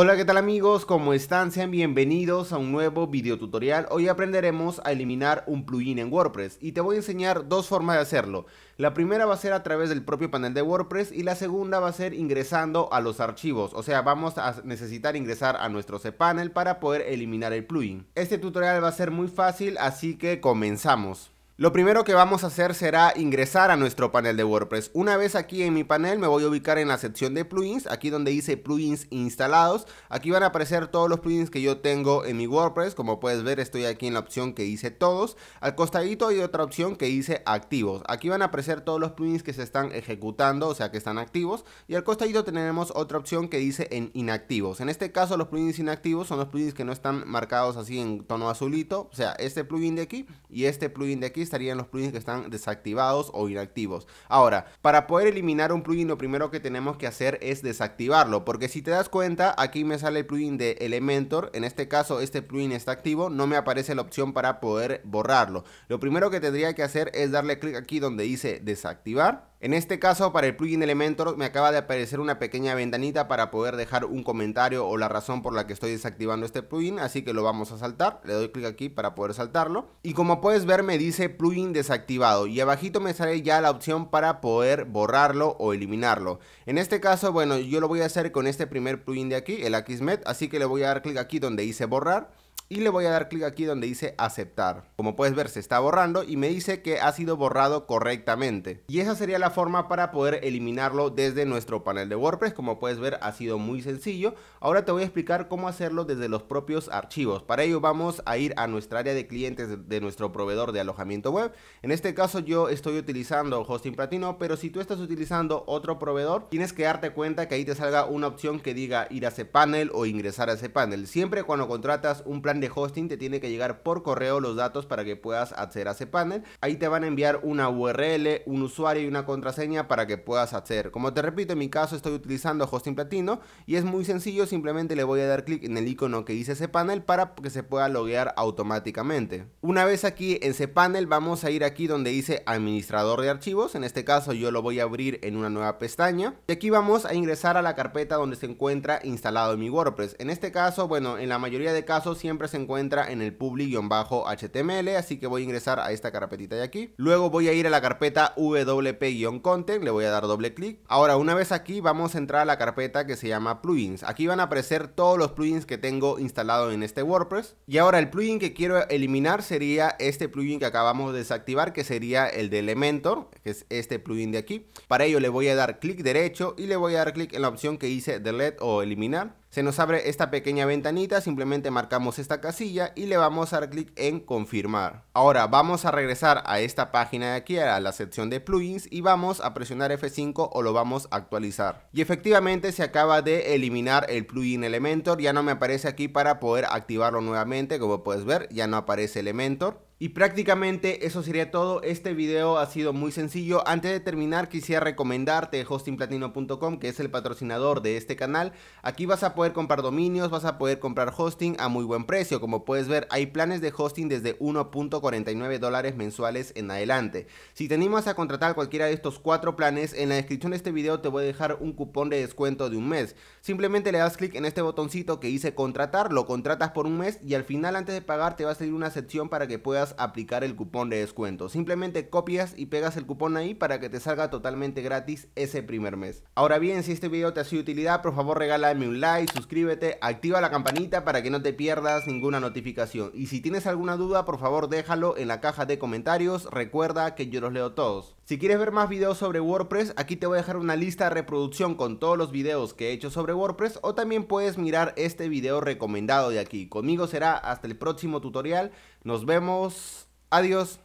Hola, ¿qué tal amigos? ¿Cómo están? Sean bienvenidos a un nuevo video tutorial. Hoy aprenderemos a eliminar un plugin en WordPress y te voy a enseñar dos formas de hacerlo. La primera va a ser a través del propio panel de WordPress y la segunda va a ser ingresando a los archivos, o sea, vamos a necesitar ingresar a nuestro cPanel para poder eliminar el plugin. Este tutorial va a ser muy fácil, así que comenzamos. Lo primero que vamos a hacer será ingresar a nuestro panel de WordPress. Una vez aquí en mi panel me voy a ubicar en la sección de plugins, aquí donde dice plugins instalados. Aquí van a aparecer todos los plugins que yo tengo en mi WordPress. Como puedes ver estoy aquí en la opción que dice todos. Al costadito hay otra opción que dice activos. Aquí van a aparecer todos los plugins que se están ejecutando, o sea que están activos. Y al costadito tenemos otra opción que dice en inactivos. En este caso los plugins inactivos son los plugins que no están marcados así en tono azulito. O sea, este plugin de aquí y este plugin de aquí estarían los plugins que están desactivados o inactivos. Ahora, para poder eliminar un plugin lo primero que tenemos que hacer es desactivarlo, porque si te das cuenta, aquí me sale el plugin de Elementor, en este caso este plugin está activo, no me aparece la opción para poder borrarlo. Lo primero que tendría que hacer es darle clic aquí donde dice desactivar en este caso, para el plugin Elementor me acaba de aparecer una pequeña ventanita para poder dejar un comentario o la razón por la que estoy desactivando este plugin, así que lo vamos a saltar. Le doy clic aquí para poder saltarlo. Y como puedes ver me dice plugin desactivado y abajito me sale ya la opción para poder borrarlo o eliminarlo. En este caso, bueno, yo lo voy a hacer con este primer plugin de aquí, el Akismet, así que le voy a dar clic aquí donde dice borrar y le voy a dar clic aquí donde dice aceptar. Como puedes ver se está borrando y me dice que ha sido borrado correctamente. Y esa sería la forma para poder eliminarlo desde nuestro panel de WordPress. Como puedes ver ha sido muy sencillo. Ahora te voy a explicar cómo hacerlo desde los propios archivos. Para ello vamos a ir a nuestra área de clientes de nuestro proveedor de alojamiento web. En este caso yo estoy utilizando Hosting Platino, pero si tú estás utilizando otro proveedor, tienes que darte cuenta que ahí te salga una opción que diga ir a ese panel o ingresar a ese panel. Siempre cuando contratas un plan de hosting te tiene que llegar por correo los datos para que puedas acceder a ese panel. Ahí te van a enviar una URL, un usuario y una contraseña para que puedas hacer Como te repito, en mi caso estoy utilizando hosting platino y es muy sencillo, simplemente le voy a dar clic en el icono que dice ese panel para que se pueda loguear automáticamente. Una vez aquí en ese panel vamos a ir aquí donde dice administrador de archivos, en este caso yo lo voy a abrir en una nueva pestaña y aquí vamos a ingresar a la carpeta donde se encuentra instalado mi WordPress. En este caso, bueno, en la mayoría de casos siempre se encuentra en el public-html, así que voy a ingresar a esta carpetita de aquí. Luego voy a ir a la carpeta wp-content, le voy a dar doble clic. Ahora, una vez aquí, vamos a entrar a la carpeta que se llama plugins. Aquí van a aparecer todos los plugins que tengo instalado en este WordPress. Y ahora el plugin que quiero eliminar sería este plugin que acabamos de desactivar, que sería el de Elementor, que es este plugin de aquí. Para ello le voy a dar clic derecho y le voy a dar clic en la opción que dice delete o eliminar. Se nos abre esta pequeña ventanita, simplemente marcamos esta casilla y le vamos a dar clic en confirmar. Ahora vamos a regresar a esta página de aquí, a la sección de plugins y vamos a presionar F5 o lo vamos a actualizar. Y efectivamente se acaba de eliminar el plugin Elementor, ya no me aparece aquí para poder activarlo nuevamente, como puedes ver ya no aparece Elementor. Y prácticamente eso sería todo. Este video ha sido muy sencillo. Antes de terminar, quisiera recomendarte hostingplatino.com, que es el patrocinador de este canal. Aquí vas a poder comprar dominios, vas a poder comprar hosting a muy buen precio. Como puedes ver, hay planes de hosting desde 1.49 dólares mensuales en adelante. Si te animas a contratar cualquiera de estos cuatro planes, en la descripción de este video te voy a dejar un cupón de descuento de un mes. Simplemente le das clic en este botoncito que dice contratar, lo contratas por un mes y al final antes de pagar te va a salir una sección para que puedas aplicar el cupón de descuento. Simplemente copias y pegas el cupón ahí para que te salga totalmente gratis ese primer mes. Ahora bien, si este video te ha sido de utilidad, por favor regálame un like, suscríbete, activa la campanita para que no te pierdas ninguna notificación. Y si tienes alguna duda, por favor déjalo en la caja de comentarios. Recuerda que yo los leo todos. Si quieres ver más videos sobre WordPress, aquí te voy a dejar una lista de reproducción con todos los videos que he hecho sobre WordPress o también puedes mirar este video recomendado de aquí. Conmigo será hasta el próximo tutorial. Nos vemos adiós.